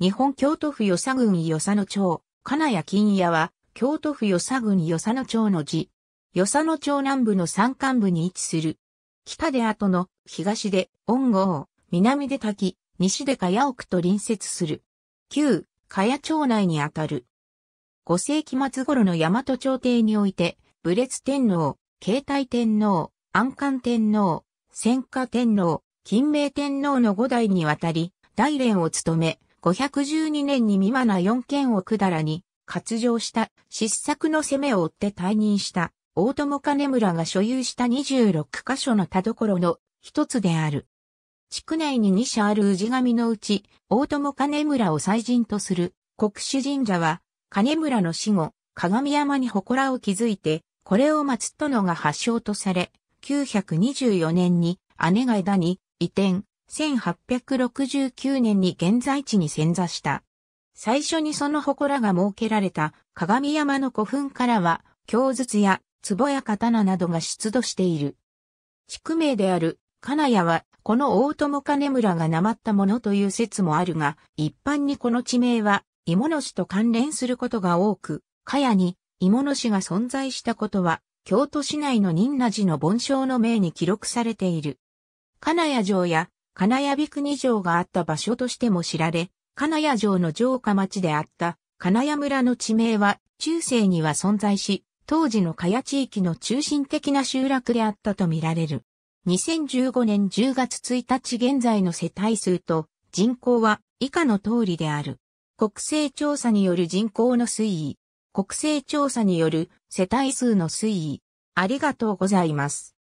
日本京都府与佐郡与佐野町、金谷金谷は、京都府与佐郡与佐野町の字。与佐野町南部の山間部に位置する。北で後の、東で、恩郷、南で滝、西で茅奥と隣接する。旧、茅町内にあたる。五世紀末頃の大和朝廷において、武烈天皇、慶太天皇、安官天皇、戦火天皇、金明天皇の五代にわたり、大連を務め、512年に未満な四県をくだらに、割上した失策の攻めを追って退任した大友金村が所有した26箇所の田所の一つである。地区内に2社ある氏神のうち、大友金村を祭神とする国主神社は、金村の死後、鏡山に祠を築いて、これを祀ったのが発祥とされ、924年に姉が枝に移転、1869年に現在地に潜座した。最初にその祠が設けられた鏡山の古墳からは、鏡筒や壺や刀などが出土している。地区名である金谷は、この大友金村がなったものという説もあるが、一般にこの地名は、芋の市と関連することが多く、かやに芋の市が存在したことは、京都市内の仁和寺の盆章の名に記録されている。金谷城や金谷国城があった場所としても知られ、金谷城の城下町であった金谷村の地名は中世には存在し、当時の茅地域の中心的な集落であったとみられる。2015年10月1日現在の世帯数と人口は以下の通りである。国勢調査による人口の推移。国勢調査による世帯数の推移。ありがとうございます。